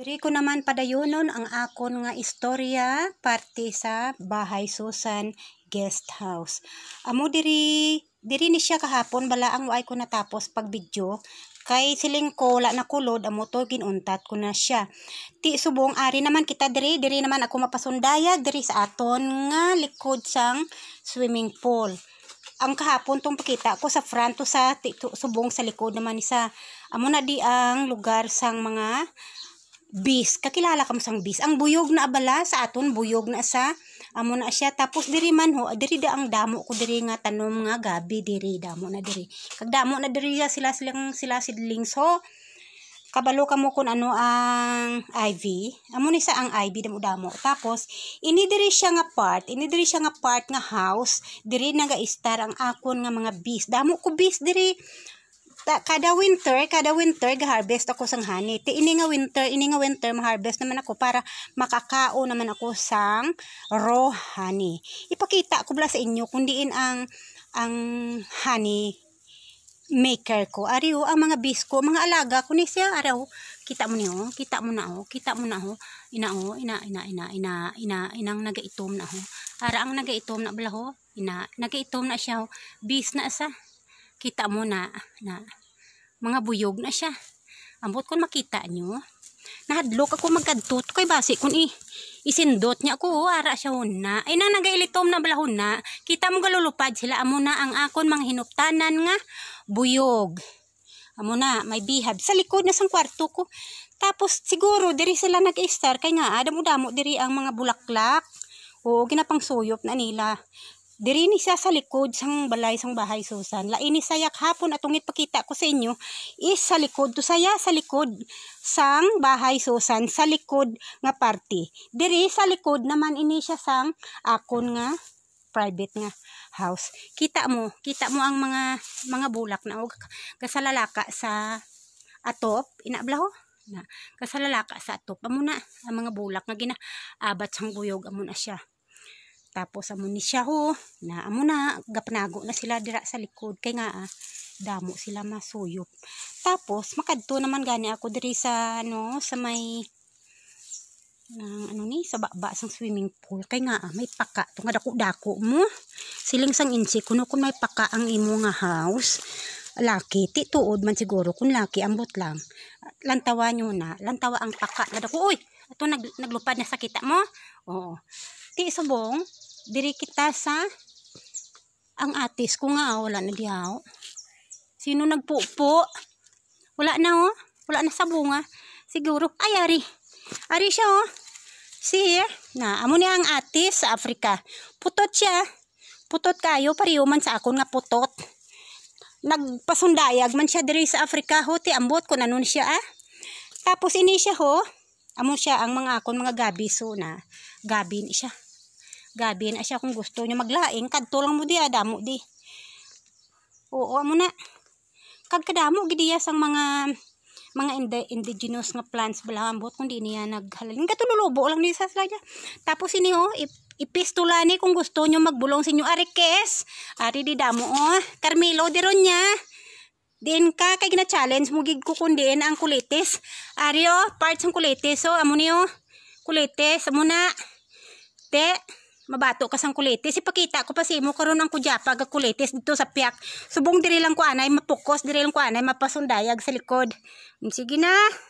Diri ko naman padayonon ang akon nga istorya parte sa Bahay Susan Guest House. Amo diri diri ni siya kahapon bala ang uay ko natapos pag video kay siling ko la kulod amo to ginuntat ko na siya. Ti subong ari naman kita diri diri naman ako mapasundaya diri sa aton nga likod sang swimming pool ang kahapon tong pakita ko sa front to sa tito, subong sa likod naman ni sa amo na di ang lugar sang mga bis kakilala ka sang bis ang buyog na abala sa aton buyog na sa amo na siya tapos diri man ho diri da ang damo ko diri nga tanom nga gabi diri damo na diri kag damo na diri sila silang sila sidlings so kabalo kamo kun ano ang IV amo ni sa ang IV damo damo tapos ini diri siya nga part ini diri siya nga part nga house diri nga star ang akon nga mga bis damo ko bis diri ta, kada winter, kada winter, ga-harvest ako sang honey. Ti ini nga winter, ini nga winter, ma maharvest naman ako para makakao naman ako sang raw honey. Ipakita ko bala sa inyo kung diin ang, ang honey maker ko. Ariho, ang mga bisko, mga alaga ko ni siya, araw, kita mo niyo, oh, kita mo na ho, oh, kita mo na ho. Oh. ina oh, ina, ina, ina, ina, ina, inang nagaitom na ho. Ara ang nagaitom na bala ho, ina, nagaitom na siya ho, bis na sa, kita mo na, na mga buyog na siya. Ambot kon makita nyo. Nahadlok ako magkadtot kay basi kun i isindot niya ako oh, ara siya una. Ay na nagailitom na balahon na. Kita mo galulupad sila amo na ang akon manghinuptanan nga buyog. Amo na may bihab sa likod na sang kwarto ko. Tapos siguro diri sila nag-star kay nga adamo-damo diri ang mga bulaklak. Oo, ginapang suyop na nila. Diri ni siya sa likod sang balay sang bahay Susan. Laini sayak hapon atong ipakita ko sa inyo is sa likod to saya sa likod sang bahay Susan sa likod nga party. Diri sa likod naman ini siya sang akon nga private nga house. Kita mo, kita mo ang mga mga bulak na og kasalalaka sa atop inablaho na kasalalaka sa atop amo na ang mga bulak nga gina sang buyog amo na siya tapos amo ni siya ho, na amo na, gapnago na sila dira sa likod. Kay nga ah, damo sila masuyop. Tapos makadto naman gani ako diri sa ano, sa may ng ano ni sa baba sang swimming pool kay nga ah, may paka to nga dako-dako mo siling sang insi kuno kun may paka ang imo nga house laki ti tuod man siguro kun laki ambot lang lantawa nyo na lantawa ang paka nga dako oy ato nag, naglupad na sa kita mo oo ti subong diri kita sa ang atis ko nga wala na diha sino nagpupo wala na oh wala na sa bunga siguro ay ari ari siya oh see na amo niya ang atis sa Africa putot siya putot kayo pareho man sa akon nga putot nagpasundayag man siya diri sa Africa ho ti ambot ko nanon siya ah tapos ini siya ho amo siya ang mga akon mga gabi so na gabi ni siya Gabi na siya kung gusto nyo maglaing. Kadto lang mo di, adamo di. Oo, amo na. Kagkadamo, gidiyas ang mga mga ind indigenous nga plants bala ambot kung di niya naghalalin katululubo lang ni sa sila tapos ini oh ipistula ni kung gusto nyo magbulong sa inyo arikes ari di damo oh Carmelo di ron niya Din ka kay gina challenge mo gig ko kun ang kulitis. Ari oh, parts ang kulitis so oh, amo niyo. Oh. Kulitis amo na. Te mabato ka sang kulitis ipakita ko pa si mo karon ang kudyapa ga kulitis dito sa piak subong diri lang ko anay mapukos diri lang ko anay mapasundayag sa likod sige na